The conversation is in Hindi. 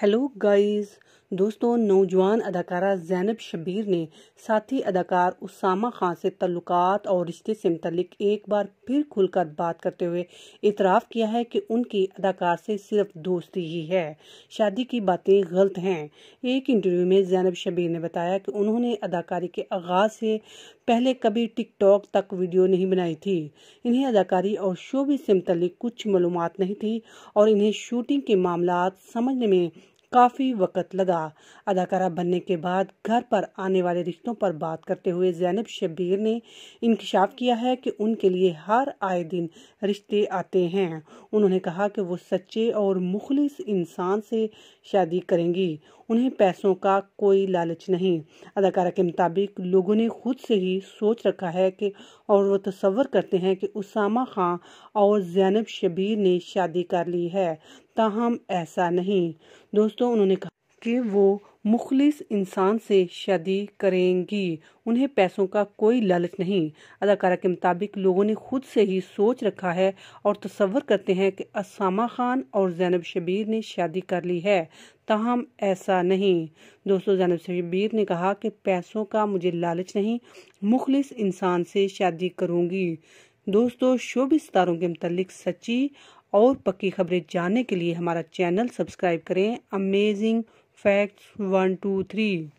hello guys दोस्तों नौजवान अदाकारा जैनब शबीर ने साथी अदाकार उसामा खान से तल्लुक और रिश्ते से मुतलिक एक बार फिर खुलकर बात करते हुए इतराफ़ किया है कि उनकी अदाकार से सिर्फ दोस्ती ही है शादी की बातें गलत हैं एक इंटरव्यू में जैनब शबीर ने बताया कि उन्होंने अदाकारी के आगाज से पहले कभी टिकटॉक तक वीडियो नहीं बनाई थी इन्हें अदाकारी और शोबी से मुतलिक कुछ मालूम नहीं थी और इन्हें शूटिंग के मामला समझने में काफ़ी वक्त लगा अदाकारा बनने के बाद घर पर आने वाले रिश्तों पर बात करते हुए जैनब शबीर ने इंकशाफ किया है कि उनके लिए हर आए दिन रिश्ते आते हैं उन्होंने कहा कि वो सच्चे और मुखलिस इंसान से शादी करेंगी उन्हें पैसों का कोई लालच नहीं अदाकारा के मुताबिक लोगों ने खुद से ही सोच रखा है कि और वो तस्वर करते हैं कि उसामा खां और जैनब शबीर ने शादी कर ली है ताहम ऐसा नहीं दोस्तों उन्होंने कहा कि वो मुखलिस इंसान से शादी करेंगी उन्हें पैसों का कोई लालच नहीं अदाकारा के मुताबिक लोगों ने खुद से ही सोच रखा है और तस्वर करते हैं कि असामा खान और जैनब शबीर ने शादी कर ली है तहम ऐसा नहीं दोस्तों जैनब शबीर ने कहा कि पैसों का मुझे लालच नहीं मुखलिस इंसान से शादी करूंगी दोस्तों शोबी सितारों के मतलब सच्ची और पक्की खबरें जानने के लिए हमारा चैनल सब्सक्राइब करें अमेजिंग facts 1 2 3